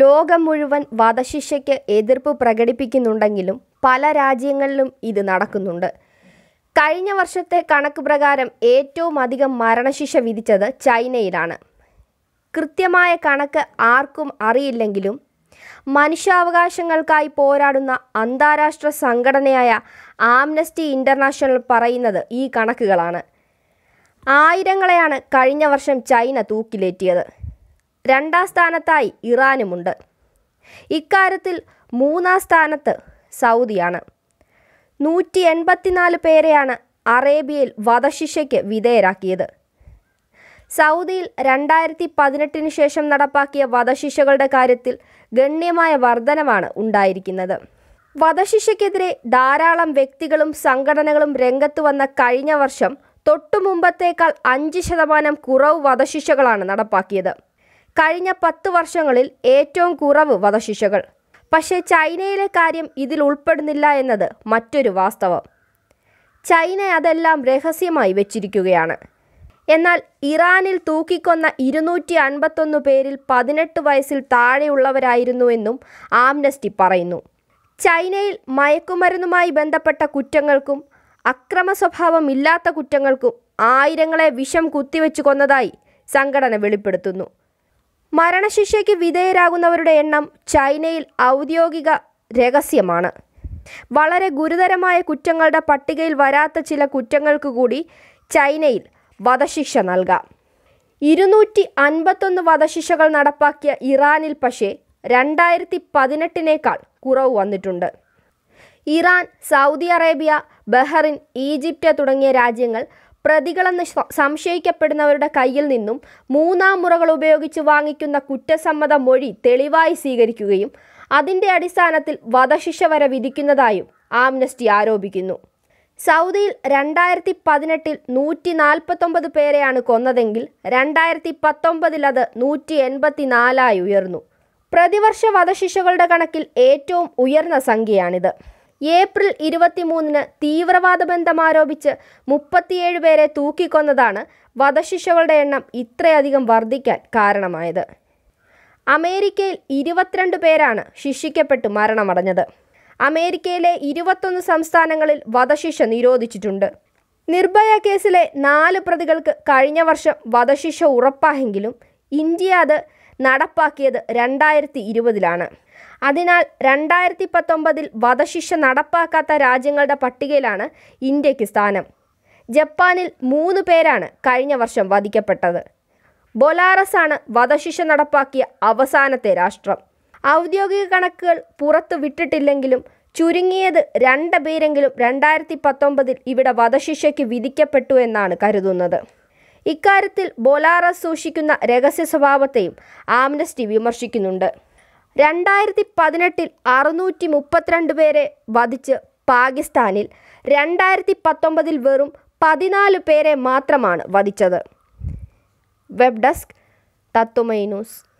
ലോകം മുഴുവൻ വധശിക്ഷയ്ക്ക് എതിർപ്പ് പ്രകടിപ്പിക്കുന്നുണ്ടെങ്കിലും പല രാജ്യങ്ങളിലും ഇത് നടക്കുന്നുണ്ട് കഴിഞ്ഞ വർഷത്തെ കണക്ക് പ്രകാരം ഏറ്റവും അധികം മരണശിക്ഷ വിധിച്ചത് ചൈനയിലാണ് കൃത്യമായ കണക്ക് ആർക്കും അറിയില്ലെങ്കിലും മനുഷ്യാവകാശങ്ങൾക്കായി പോരാടുന്ന അന്താരാഷ്ട്ര സംഘടനയായ ആംനസ്റ്റി ഇൻ്റർനാഷണൽ പറയുന്നത് ഈ കണക്കുകളാണ് ആയിരങ്ങളെയാണ് കഴിഞ്ഞ വർഷം ചൈന തൂക്കിലേറ്റിയത് രണ്ടാം സ്ഥാനത്തായി ഇറാനുമുണ്ട് ഇക്കാര്യത്തിൽ മൂന്നാം സ്ഥാനത്ത് സൗദിയാണ് നൂറ്റി എൺപത്തിനാല് പേരെയാണ് അറേബ്യയിൽ വധശിക്ഷയ്ക്ക് വിധേയരാക്കിയത് സൗദിയിൽ രണ്ടായിരത്തി പതിനെട്ടിന് ശേഷം നടപ്പാക്കിയ വധശിക്ഷകളുടെ കാര്യത്തിൽ ഗണ്യമായ വർധനമാണ് ഉണ്ടായിരിക്കുന്നത് വധശിക്ഷയ്ക്കെതിരെ ധാരാളം വ്യക്തികളും സംഘടനകളും രംഗത്ത് വന്ന കഴിഞ്ഞ വർഷം തൊട്ടു മുമ്പത്തേക്കാൾ അഞ്ച് ശതമാനം കുറവ് വധശിക്ഷകളാണ് നടപ്പാക്കിയത് കഴിഞ്ഞ പത്ത് വർഷങ്ങളിൽ ഏറ്റവും കുറവ് വധശിക്ഷകൾ പക്ഷേ ചൈനയിലെ കാര്യം ഇതിൽ ഉൾപ്പെടുന്നില്ല എന്നത് മറ്റൊരു വാസ്തവം ചൈന അതെല്ലാം രഹസ്യമായി വെച്ചിരിക്കുകയാണ് എന്നാൽ ഇറാനിൽ തൂക്കിക്കൊന്ന ഇരുന്നൂറ്റി അൻപത്തൊന്ന് പേരിൽ പതിനെട്ട് വയസ്സിൽ താഴെയുള്ളവരായിരുന്നു എന്നും ആംനസ്റ്റി പറയുന്നു ചൈനയിൽ മയക്കുമരുന്നുമായി ബന്ധപ്പെട്ട കുറ്റങ്ങൾക്കും അക്രമ സ്വഭാവം ഇല്ലാത്ത കുറ്റങ്ങൾക്കും ആയിരങ്ങളെ വിഷം കുത്തിവെച്ചു കൊന്നതായി സംഘടന വെളിപ്പെടുത്തുന്നു മരണശിക്ഷയ്ക്ക് വിധേയരാകുന്നവരുടെ എണ്ണം ചൈനയിൽ ഔദ്യോഗിക രഹസ്യമാണ് വളരെ ഗുരുതരമായ കുറ്റങ്ങളുടെ പട്ടികയിൽ വരാത്ത ചില കുറ്റങ്ങൾക്ക് കൂടി ചൈനയിൽ വധശിക്ഷ നൽകാം ഇരുന്നൂറ്റി അൻപത്തൊന്ന് വധശിക്ഷകൾ നടപ്പാക്കിയ ഇറാനിൽ പക്ഷേ രണ്ടായിരത്തി പതിനെട്ടിനേക്കാൾ കുറവ് വന്നിട്ടുണ്ട് Iran Saudi Arabia Bahrain Egypt തുടങ്ങിയ രാജ്യങ്ങൾ പ്രതികളെന്ന് സംശയിക്കപ്പെടുന്നവരുടെ കയ്യിൽ നിന്നും മൂന്നാം മുറകൾ ഉപയോഗിച്ച് വാങ്ങിക്കുന്ന കുറ്റസമ്മത മൊഴി തെളിവായി സ്വീകരിക്കുകയും അതിൻ്റെ അടിസ്ഥാനത്തിൽ വധശിക്ഷ വരെ വിധിക്കുന്നതായും ആംനസ്റ്റി ആരോപിക്കുന്നു സൗദിയിൽ രണ്ടായിരത്തി പതിനെട്ടിൽ നൂറ്റി നാൽപ്പത്തൊമ്പത് പേരെയാണ് കൊന്നതെങ്കിൽ രണ്ടായിരത്തി പത്തൊമ്പതിൽ അത് നൂറ്റി നാലായി ഉയർന്നു പ്രതിവർഷ വധശിക്ഷകളുടെ കണക്കിൽ ഏറ്റവും ഉയർന്ന സംഖ്യയാണിത് ഏപ്രിൽ ഇരുപത്തിമൂന്നിന് തീവ്രവാദ ബന്ധം ആരോപിച്ച് മുപ്പത്തിയേഴ് പേരെ തൂക്കിക്കൊന്നതാണ് വധശിക്ഷകളുടെ എണ്ണം ഇത്രയധികം വർദ്ധിക്കാൻ കാരണമായത് അമേരിക്കയിൽ ഇരുപത്തിരണ്ട് പേരാണ് ശിക്ഷിക്കപ്പെട്ട് മരണമടഞ്ഞത് അമേരിക്കയിലെ ഇരുപത്തൊന്ന് സംസ്ഥാനങ്ങളിൽ വധശിക്ഷ നിരോധിച്ചിട്ടുണ്ട് നിർഭയ കേസിലെ നാല് പ്രതികൾക്ക് കഴിഞ്ഞ വർഷം വധശിക്ഷ ഉറപ്പായെങ്കിലും ഇന്ത്യ അത് നടപ്പാക്കിയത് രണ്ടായിരത്തി ഇരുപതിലാണ് അതിനാൽ രണ്ടായിരത്തി പത്തൊമ്പതിൽ വധശിക്ഷ നടപ്പാക്കാത്ത രാജ്യങ്ങളുടെ പട്ടികയിലാണ് ഇന്ത്യയ്ക്ക് സ്ഥാനം ജപ്പാനിൽ മൂന്ന് പേരാണ് കഴിഞ്ഞ വർഷം വധിക്കപ്പെട്ടത് ബൊലാറസ് ആണ് വധശിക്ഷ നടപ്പാക്കിയ അവസാനത്തെ രാഷ്ട്രം ഔദ്യോഗിക കണക്കുകൾ പുറത്തു വിട്ടിട്ടില്ലെങ്കിലും ചുരുങ്ങിയത് രണ്ട് പേരെങ്കിലും രണ്ടായിരത്തി പത്തൊമ്പതിൽ ഇവിടെ വധശിക്ഷയ്ക്ക് വിധിക്കപ്പെട്ടു എന്നാണ് കരുതുന്നത് ഇക്കാര്യത്തിൽ ബൊലാറസ് സൂക്ഷിക്കുന്ന രഹസ്യ സ്വഭാവത്തെയും ആംനസ്റ്റി വിമർശിക്കുന്നുണ്ട് രണ്ടായിരത്തി പതിനെട്ടിൽ അറുന്നൂറ്റി മുപ്പത്തിരണ്ട് പേരെ വധിച്ച് പാകിസ്ഥാനിൽ രണ്ടായിരത്തി പത്തൊമ്പതിൽ വെറും പതിനാല് പേരെ മാത്രമാണ് വധിച്ചത് വെബ് ഡെസ്ക് തത്വമൈ ന്യൂസ്